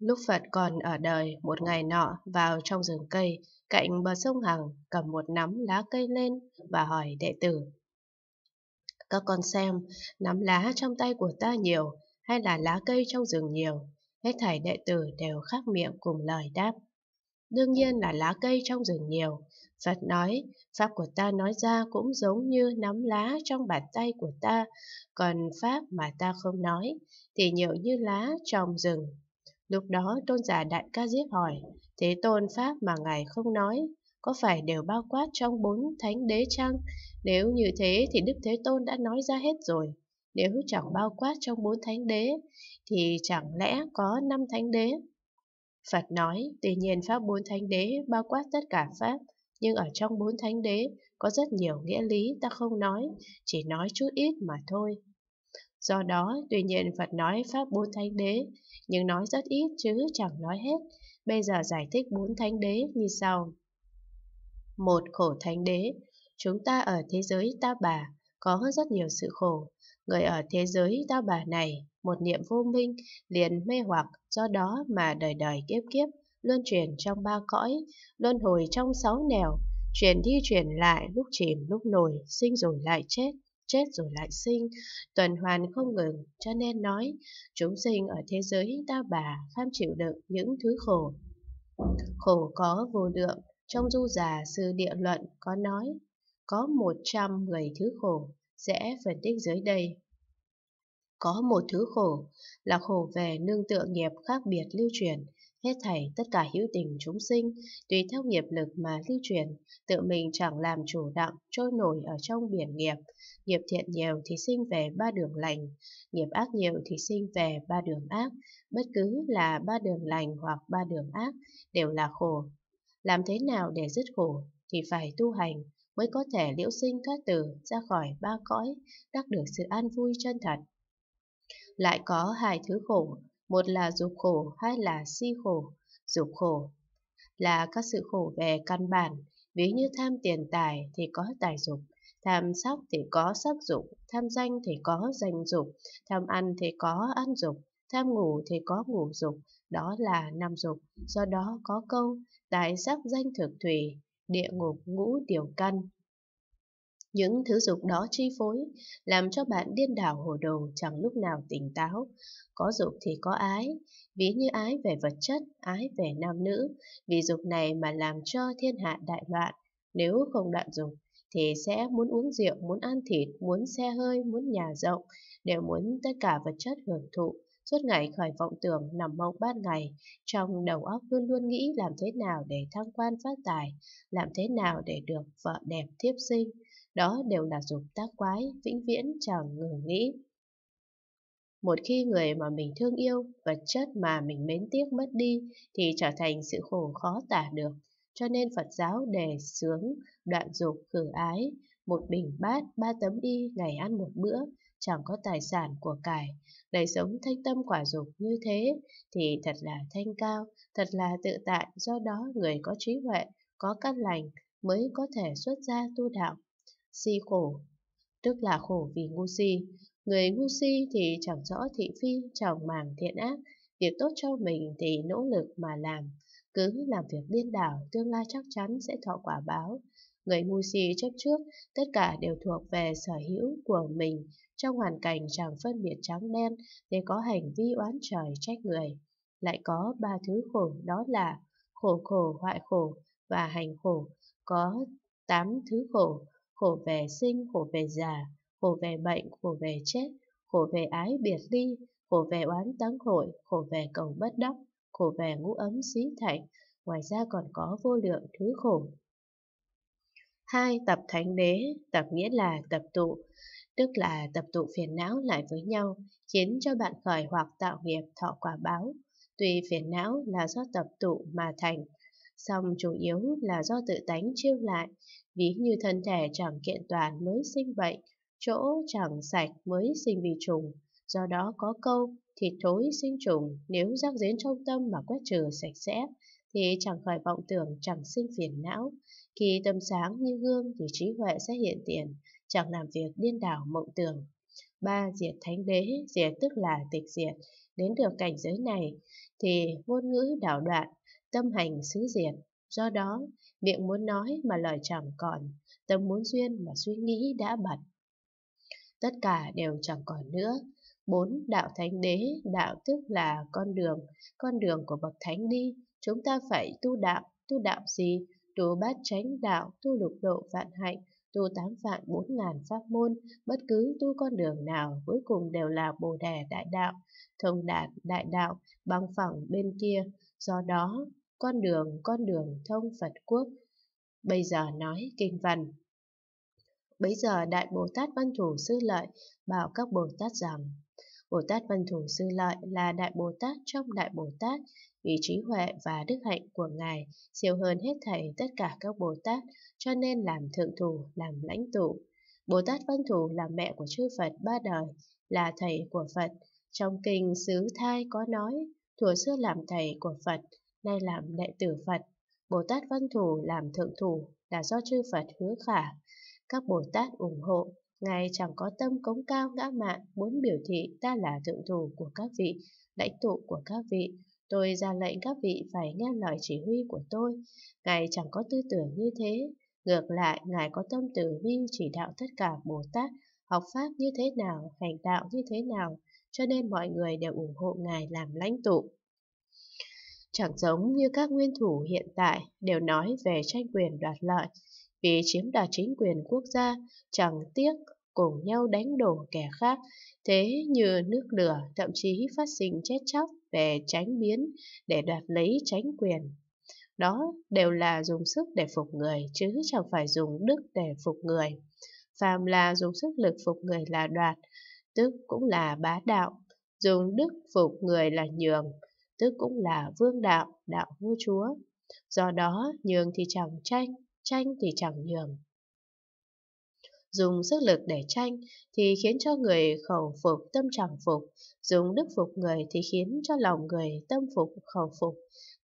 Lúc Phật còn ở đời, một ngày nọ vào trong rừng cây, cạnh bờ sông Hằng, cầm một nắm lá cây lên và hỏi đệ tử. Các con xem, nắm lá trong tay của ta nhiều hay là lá cây trong rừng nhiều? Hết thảy đệ tử đều khác miệng cùng lời đáp. Đương nhiên là lá cây trong rừng nhiều. Phật nói, Pháp của ta nói ra cũng giống như nắm lá trong bàn tay của ta, còn Pháp mà ta không nói thì nhiều như lá trong rừng Lúc đó tôn giả Đại Ca Diếp hỏi, thế tôn Pháp mà ngài không nói, có phải đều bao quát trong bốn thánh đế chăng? Nếu như thế thì Đức Thế Tôn đã nói ra hết rồi. Nếu chẳng bao quát trong bốn thánh đế, thì chẳng lẽ có năm thánh đế? Phật nói, tuy nhiên Pháp bốn thánh đế bao quát tất cả Pháp, nhưng ở trong bốn thánh đế có rất nhiều nghĩa lý ta không nói, chỉ nói chút ít mà thôi. Do đó, tuy nhiên Phật nói Pháp bốn thánh đế, nhưng nói rất ít chứ chẳng nói hết. Bây giờ giải thích bốn thánh đế như sau. Một khổ thánh đế, chúng ta ở thế giới ta bà, có rất nhiều sự khổ. Người ở thế giới ta bà này, một niệm vô minh, liền mê hoặc, do đó mà đời đời kiếp kiếp, luân chuyển trong ba cõi, luân hồi trong sáu nẻo, chuyển đi chuyển lại lúc chìm lúc nổi, sinh rồi lại chết chết rồi lại sinh, tuần hoàn không ngừng, cho nên nói, chúng sinh ở thế giới ta bà kham chịu đựng những thứ khổ. Khổ có vô lượng, trong du già sư địa luận có nói, có 110 thứ khổ, sẽ phân tích dưới đây. Có một thứ khổ là khổ về nương tựa nghiệp khác biệt lưu truyền, Hết thảy tất cả hữu tình chúng sinh, tùy theo nghiệp lực mà lưu truyền, tự mình chẳng làm chủ đặng, trôi nổi ở trong biển nghiệp. Nghiệp thiện nhiều thì sinh về ba đường lành, nghiệp ác nhiều thì sinh về ba đường ác. Bất cứ là ba đường lành hoặc ba đường ác đều là khổ. Làm thế nào để dứt khổ thì phải tu hành, mới có thể liễu sinh thoát tử ra khỏi ba cõi, đắc được sự an vui chân thật. Lại có hai thứ khổ một là dục khổ, hai là si khổ. Dục khổ là các sự khổ về căn bản, ví như tham tiền tài thì có tài dục, tham sắc thì có sắc dục, tham danh thì có danh dục, tham ăn thì có ăn dục, tham ngủ thì có ngủ dục, đó là năm dục. Do đó có câu, tài sắc danh thực thủy, địa ngục ngũ điều căn, những thứ dục đó chi phối, làm cho bạn điên đảo hồ đồ chẳng lúc nào tỉnh táo. Có dục thì có ái, ví như ái về vật chất, ái về nam nữ. Vì dục này mà làm cho thiên hạ đại loạn. Nếu không đoạn dục, thì sẽ muốn uống rượu, muốn ăn thịt, muốn xe hơi, muốn nhà rộng, đều muốn tất cả vật chất hưởng thụ. Suốt ngày khỏi vọng tưởng nằm mộng ban ngày, trong đầu óc luôn luôn nghĩ làm thế nào để thăng quan phát tài, làm thế nào để được vợ đẹp thiếp sinh, đó đều là dục tác quái, vĩnh viễn chẳng ngừng nghĩ. Một khi người mà mình thương yêu, vật chất mà mình mến tiếc mất đi thì trở thành sự khổ khó tả được. Cho nên Phật giáo đề sướng, đoạn dục, khử ái, một bình bát, ba tấm y, ngày ăn một bữa, chẳng có tài sản của cải. Đời sống thanh tâm quả dục như thế thì thật là thanh cao, thật là tự tại, do đó người có trí huệ, có căn lành mới có thể xuất gia tu đạo si khổ, tức là khổ vì ngu si. Người ngu si thì chẳng rõ thị phi, chẳng màng thiện ác, việc tốt cho mình thì nỗ lực mà làm. Cứ làm việc điên đảo, tương lai chắc chắn sẽ thọ quả báo. Người ngu si chấp trước, tất cả đều thuộc về sở hữu của mình. Trong hoàn cảnh chẳng phân biệt trắng đen, để có hành vi oán trời trách người. Lại có ba thứ khổ đó là khổ khổ hoại khổ và hành khổ. Có tám thứ khổ, khổ về sinh, khổ về già, khổ về bệnh, khổ về chết, khổ về ái biệt ly, khổ về oán táng hội, khổ về cầu bất đắc, khổ về ngũ ấm xí thạnh, ngoài ra còn có vô lượng thứ khổ. Hai tập thánh đế, tập nghĩa là tập tụ, tức là tập tụ phiền não lại với nhau, khiến cho bạn khởi hoặc tạo nghiệp thọ quả báo. Tuy phiền não là do tập tụ mà thành, song chủ yếu là do tự tánh chiêu lại, ví như thân thể chẳng kiện toàn mới sinh bệnh, chỗ chẳng sạch mới sinh vi trùng, do đó có câu thịt thối sinh trùng nếu rác rến trong tâm mà quét trừ sạch sẽ thì chẳng khỏi vọng tưởng chẳng sinh phiền não, khi tâm sáng như gương thì trí huệ sẽ hiện tiền, chẳng làm việc điên đảo mộng tưởng. Ba diệt thánh đế, diệt tức là tịch diệt, đến được cảnh giới này thì ngôn ngữ đảo đoạn tâm hành xứ diệt. Do đó, miệng muốn nói mà lời chẳng còn, tâm muốn duyên mà suy nghĩ đã bật. Tất cả đều chẳng còn nữa. Bốn đạo thánh đế, đạo tức là con đường, con đường của bậc thánh đi. Chúng ta phải tu đạo, tu đạo gì? Tu bát chánh đạo, tu lục độ vạn hạnh, tu tám vạn bốn ngàn pháp môn, bất cứ tu con đường nào cuối cùng đều là bồ đề đại đạo, thông đạt đại đạo, bằng phẳng bên kia. Do đó, con đường, con đường thông Phật quốc. Bây giờ nói kinh văn. bây giờ Đại Bồ Tát Văn Thủ Sư Lợi bảo các Bồ Tát rằng, Bồ Tát Văn Thủ Sư Lợi là Đại Bồ Tát trong Đại Bồ Tát, vì trí huệ và đức hạnh của Ngài siêu hơn hết thảy tất cả các Bồ Tát, cho nên làm thượng thủ, làm lãnh tụ. Bồ Tát Văn Thủ là mẹ của chư Phật ba đời, là thầy của Phật. Trong kinh Sứ Thai có nói, Thủ xưa làm thầy của Phật, nay làm đệ tử Phật. Bồ Tát Văn Thủ làm thượng thủ là do chư Phật hứa khả. Các Bồ Tát ủng hộ, Ngài chẳng có tâm cống cao ngã mạn, muốn biểu thị ta là thượng thủ của các vị, lãnh tụ của các vị. Tôi ra lệnh các vị phải nghe lời chỉ huy của tôi. Ngài chẳng có tư tưởng như thế. Ngược lại, Ngài có tâm tử vi chỉ đạo tất cả Bồ Tát, học Pháp như thế nào, hành đạo như thế nào, cho nên mọi người đều ủng hộ Ngài làm lãnh tụ chẳng giống như các nguyên thủ hiện tại đều nói về tranh quyền đoạt lợi, vì chiếm đoạt chính quyền quốc gia, chẳng tiếc cùng nhau đánh đổ kẻ khác, thế như nước lửa thậm chí phát sinh chết chóc về tránh biến để đoạt lấy tránh quyền. Đó đều là dùng sức để phục người, chứ chẳng phải dùng đức để phục người. Phàm là dùng sức lực phục người là đoạt, tức cũng là bá đạo, dùng đức phục người là nhường, tức cũng là vương đạo, đạo vua chúa. Do đó, nhường thì chẳng tranh, tranh thì chẳng nhường. Dùng sức lực để tranh thì khiến cho người khẩu phục tâm chẳng phục, dùng đức phục người thì khiến cho lòng người tâm phục khẩu phục.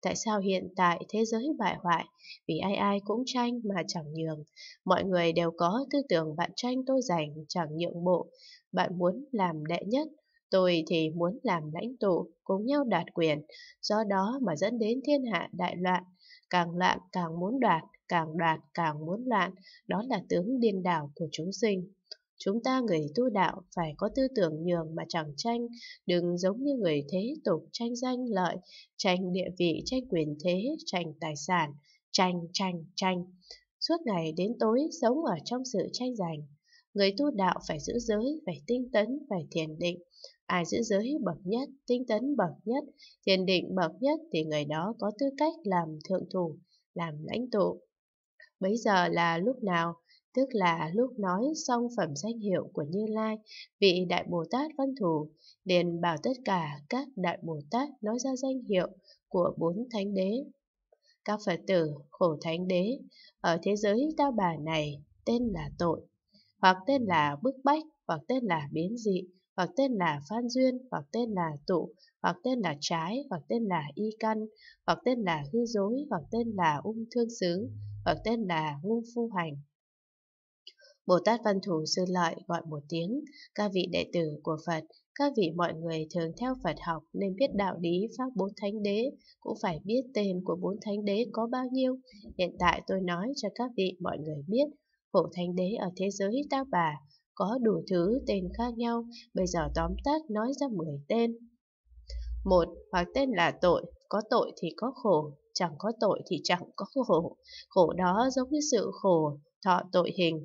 Tại sao hiện tại thế giới bại hoại? Vì ai ai cũng tranh mà chẳng nhường. Mọi người đều có tư tưởng bạn tranh tôi giành, chẳng nhượng bộ. Bạn muốn làm đệ nhất, Tôi thì muốn làm lãnh tụ, cùng nhau đoạt quyền, do đó mà dẫn đến thiên hạ đại loạn. Càng loạn càng muốn đoạt, càng đoạt càng muốn loạn, đó là tướng điên đảo của chúng sinh. Chúng ta người tu đạo phải có tư tưởng nhường mà chẳng tranh, đừng giống như người thế tục tranh danh lợi, tranh địa vị, tranh quyền thế, tranh tài sản, tranh, tranh, tranh. Suốt ngày đến tối sống ở trong sự tranh giành. Người tu đạo phải giữ giới, phải tinh tấn, phải thiền định, Ai giữ giới bậc nhất, tinh tấn bậc nhất, thiền định bậc nhất thì người đó có tư cách làm thượng thủ, làm lãnh tụ. Bấy giờ là lúc nào? Tức là lúc nói xong phẩm danh hiệu của Như Lai, vị Đại Bồ Tát Văn Thủ, liền bảo tất cả các Đại Bồ Tát nói ra danh hiệu của bốn Thánh Đế. Các Phật tử khổ Thánh Đế, ở thế giới ta bà này tên là tội, hoặc tên là bức bách, hoặc tên là biến dị, hoặc tên là Phan Duyên, hoặc tên là Tụ, hoặc tên là Trái, hoặc tên là Y Căn, hoặc tên là Hư Dối, hoặc tên là Ung Thương Xứ, hoặc tên là Ngu Phu Hành. Bồ Tát Văn Thù Sư Lợi gọi một tiếng, các vị đệ tử của Phật, các vị mọi người thường theo Phật học nên biết đạo lý Pháp Bốn Thánh Đế, cũng phải biết tên của Bốn Thánh Đế có bao nhiêu. Hiện tại tôi nói cho các vị mọi người biết, Phổ Thánh Đế ở thế giới Ta Bà, có đủ thứ tên khác nhau, bây giờ tóm tắt nói ra 10 tên. Một, hoặc tên là tội, có tội thì có khổ, chẳng có tội thì chẳng có khổ. Khổ đó giống như sự khổ, thọ tội hình,